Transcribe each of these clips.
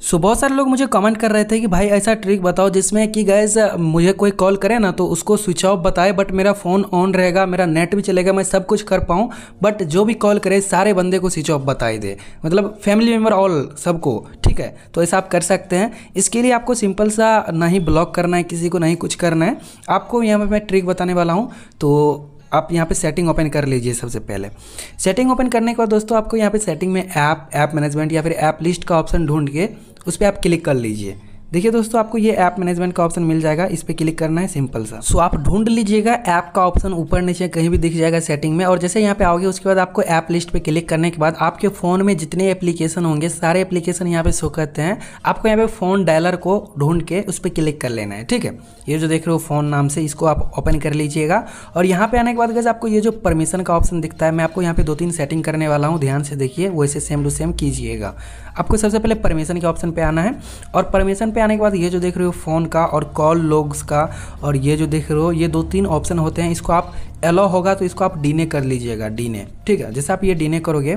सो so, बहुत सारे लोग मुझे कमेंट कर रहे थे कि भाई ऐसा ट्रिक बताओ जिसमें कि गैस मुझे कोई कॉल करे ना तो उसको स्विच ऑफ बताए बट मेरा फ़ोन ऑन रहेगा मेरा नेट भी चलेगा मैं सब कुछ कर पाऊँ बट जो भी कॉल करे सारे बंदे को स्विच ऑफ बताए दे मतलब फैमिली मेम्बर ऑल सबको ठीक है तो ऐसा आप कर सकते हैं इसके लिए आपको सिंपल सा ना ही ब्लॉक करना है किसी को ना ही कुछ करना है आपको यहाँ पर मैं ट्रिक बताने वाला हूँ तो आप यहाँ पे सेटिंग ओपन कर लीजिए सबसे पहले सेटिंग ओपन करने के बाद दोस्तों आपको यहाँ पे सेटिंग में ऐप ऐप मैनेजमेंट या फिर ऐप लिस्ट का ऑप्शन ढूंढ के उस पर आप क्लिक कर लीजिए देखिए दोस्तों आपको ये ऐप मैनेजमेंट का ऑप्शन मिल जाएगा इस पर क्लिक करना है सिंपल सा सो आप ढूंढ लीजिएगा ऐप का ऑप्शन ऊपर नीचे कहीं भी दिख जाएगा सेटिंग में और जैसे यहाँ पे आओगे उसके बाद आपको ऐप लिस्ट पे क्लिक करने के बाद आपके फोन में जितने एप्लीकेशन होंगे सारे एप्लीकेशन यहाँ पे शो करते हैं आपको यहाँ पे फोन डायलर को ढूंढ के उस पर क्लिक कर लेना है ठीक है ये जो देख रहे हो फोन नाम से इसको आप ओपन कर लीजिएगा और यहाँ पे आने के बाद गैस आपको ये जो परमिशन का ऑप्शन दिखता है मैं आपको यहाँ पे दो तीन सेटिंग करने वाला हूँ ध्यान से देखिए वैसे सेम टू सेम कीजिएगा आपको सबसे पहले परमिशन के ऑप्शन पे आना है और परमिशन पे पे आने के बाद ये जो देख रहे हो फ़ोन का और कॉल लॉग्स का और ये जो देख रहे हो ये दो तीन ऑप्शन होते हैं इसको आप एलो होगा तो इसको आप डीने कर लीजिएगा डीने ठीक है जैसे आप ये डीने करोगे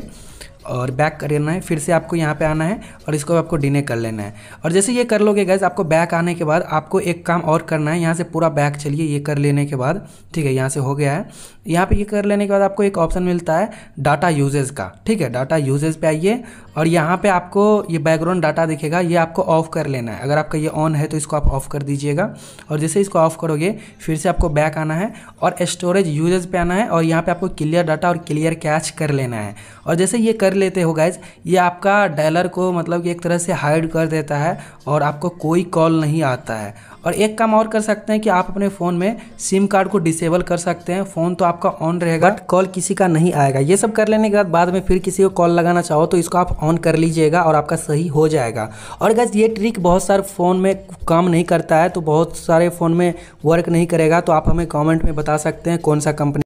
और बैक कर लेना है फिर से आपको यहाँ पे आना है और इसको आपको डिने कर लेना है और जैसे ये कर लोगे गैस आपको बैक आने के बाद आपको एक काम और करना है यहाँ से पूरा बैक चलिए ये कर लेने के बाद ठीक है यहाँ से हो गया है यहाँ पे ये कर लेने के बाद आपको एक ऑप्शन मिलता है डाटा यूजेज का ठीक है डाटा यूजेज पर आइए और यहाँ पर आपको ये बैकग्राउंड डाटा दिखेगा ये आपको ऑफ कर लेना है अगर आपका ये ऑन है तो इसको आप ऑफ कर दीजिएगा और जैसे इसको ऑफ करोगे फिर से आपको बैक आना है और स्टोरेज यूजेज पर आना है और यहाँ पर आपको क्लियर डाटा और क्लियर कैच कर लेना है और जैसे ये कर कर लेते हो गैज ये आपका डायलर को मतलब कि एक तरह से हाइड कर देता है और आपको कोई कॉल नहीं आता है और एक काम और कर सकते हैं कि आप अपने फ़ोन में सिम कार्ड को डिसेबल कर सकते हैं फ़ोन तो आपका ऑन रहेगा बट कॉल किसी का नहीं आएगा ये सब कर लेने के बाद बाद में फिर किसी को कॉल लगाना चाहो तो इसको आप ऑन कर लीजिएगा और आपका सही हो जाएगा और गैस ये ट्रिक बहुत सारे फ़ोन में काम नहीं करता है तो बहुत सारे फ़ोन में वर्क नहीं करेगा तो आप हमें कॉमेंट में बता सकते हैं कौन सा कंपनी